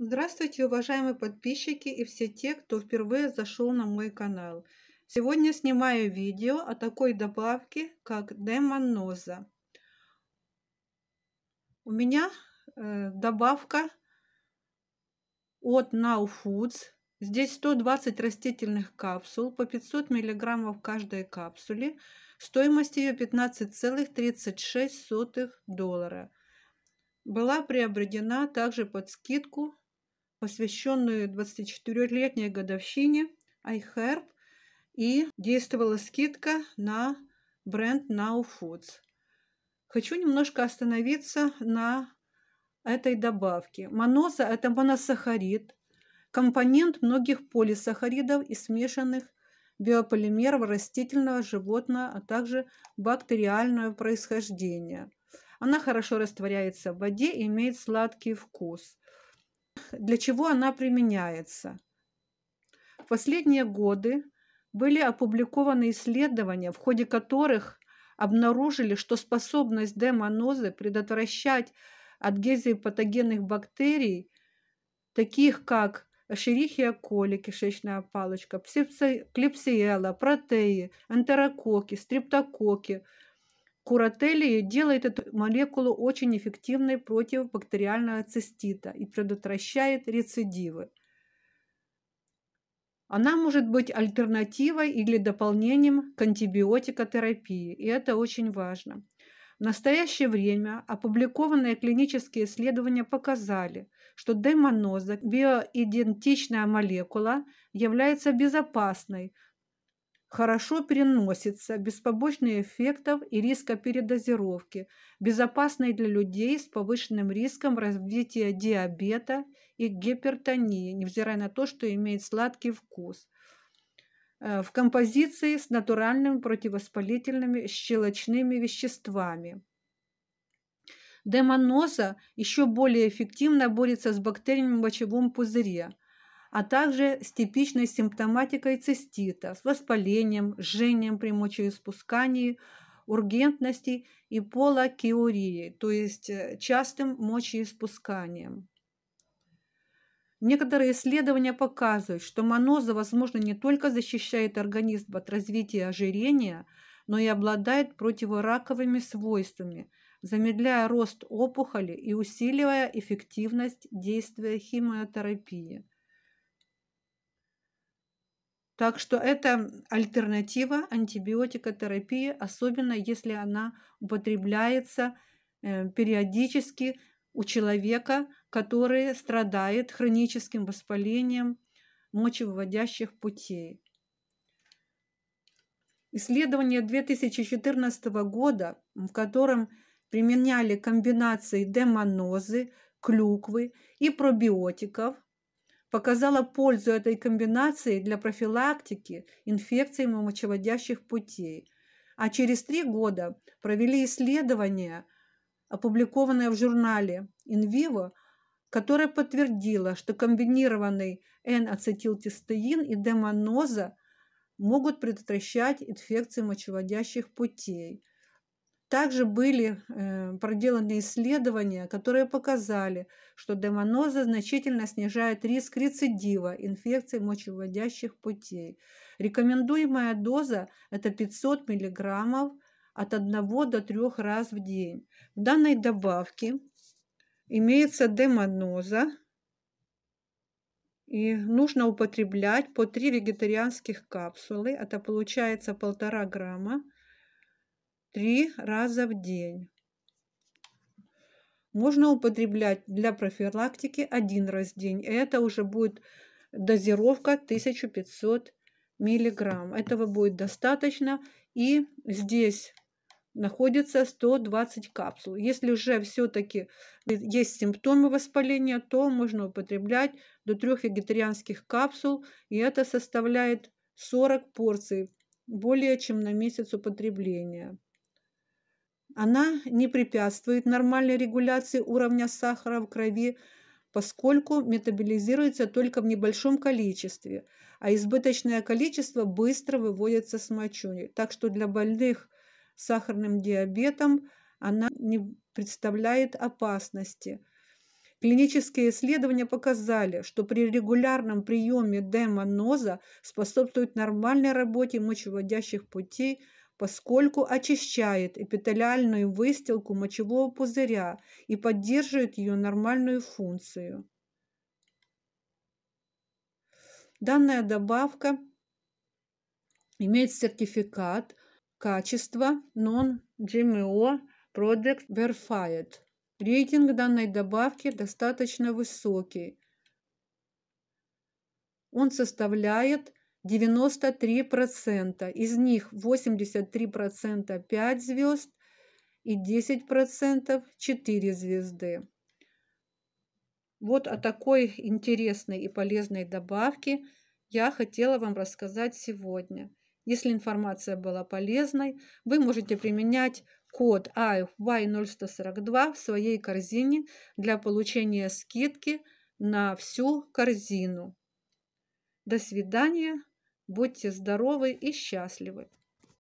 Здравствуйте, уважаемые подписчики и все те, кто впервые зашел на мой канал. Сегодня снимаю видео о такой добавке, как демоноза. У меня э, добавка от Now Foods. Здесь 120 растительных капсул по 500 миллиграммов каждой капсуле. Стоимость ее 15,36 доллара. Была приобретена также под скидку посвященную 24-летней годовщине iHerb, и действовала скидка на бренд Now Foods. Хочу немножко остановиться на этой добавке. Маноза – это моносахарид, компонент многих полисахаридов и смешанных биополимеров растительного, животного, а также бактериального происхождения. Она хорошо растворяется в воде и имеет сладкий вкус для чего она применяется. В последние годы были опубликованы исследования, в ходе которых обнаружили, что способность демонозы предотвращать адгезию патогенных бактерий, таких как Шерихия коли, кишечная палочка, клепсиела, протеи, энтерококи, стриптококи – Курателий делает эту молекулу очень эффективной против бактериального цистита и предотвращает рецидивы. Она может быть альтернативой или дополнением к антибиотикотерапии, и это очень важно. В настоящее время опубликованные клинические исследования показали, что демоноза, биоидентичная молекула, является безопасной хорошо переносится, без побочных эффектов и риска передозировки, безопасный для людей с повышенным риском развития диабета и гипертонии, невзирая на то, что имеет сладкий вкус. Э, в композиции с натуральными противовоспалительными щелочными веществами. Демоноза еще более эффективно борется с бактериями в мочевом пузыре – а также с типичной симптоматикой цистита, с воспалением, жжением при мочеиспускании, ургентности и полакиурией, то есть э, частым мочеиспусканием. Некоторые исследования показывают, что маноза, возможно, не только защищает организм от развития ожирения, но и обладает противораковыми свойствами, замедляя рост опухоли и усиливая эффективность действия химиотерапии. Так что это альтернатива антибиотикотерапии, особенно если она употребляется э, периодически у человека, который страдает хроническим воспалением мочевыводящих путей. Исследование 2014 года, в котором применяли комбинации демонозы, клюквы и пробиотиков – показала пользу этой комбинации для профилактики инфекций мочеводящих путей, а через три года провели исследование, опубликованное в журнале In Vivo, которое подтвердило, что комбинированный N-ацетилтестеин и демоноза могут предотвращать инфекции мочеводящих путей – также были э, проделаны исследования, которые показали, что демоноза значительно снижает риск рецидива инфекций мочеводящих путей. Рекомендуемая доза – это 500 мг от 1 до 3 раз в день. В данной добавке имеется демоноза, и нужно употреблять по 3 вегетарианских капсулы, это получается 1,5 грамма три раза в день. Можно употреблять для профилактики один раз в день. Это уже будет дозировка 1500 миллиграмм. Этого будет достаточно. И здесь находится 120 капсул. Если уже все-таки есть симптомы воспаления, то можно употреблять до трех вегетарианских капсул, и это составляет 40 порций, более чем на месяц употребления. Она не препятствует нормальной регуляции уровня сахара в крови, поскольку метаболизируется только в небольшом количестве, а избыточное количество быстро выводится с мочой. Так что для больных сахарным диабетом она не представляет опасности. Клинические исследования показали, что при регулярном приеме демоноза способствует нормальной работе мочеводящих путей – поскольку очищает эпителиальную выстилку мочевого пузыря и поддерживает ее нормальную функцию. Данная добавка имеет сертификат качества Non-GMO Product Verified. Рейтинг данной добавки достаточно высокий. Он составляет 93%. Из них 83% 5 звезд и 10% 4 звезды. Вот о такой интересной и полезной добавке я хотела вам рассказать сегодня. Если информация была полезной, вы можете применять код AFY0142 в своей корзине для получения скидки на всю корзину. До свидания. Будьте здоровы и счастливы!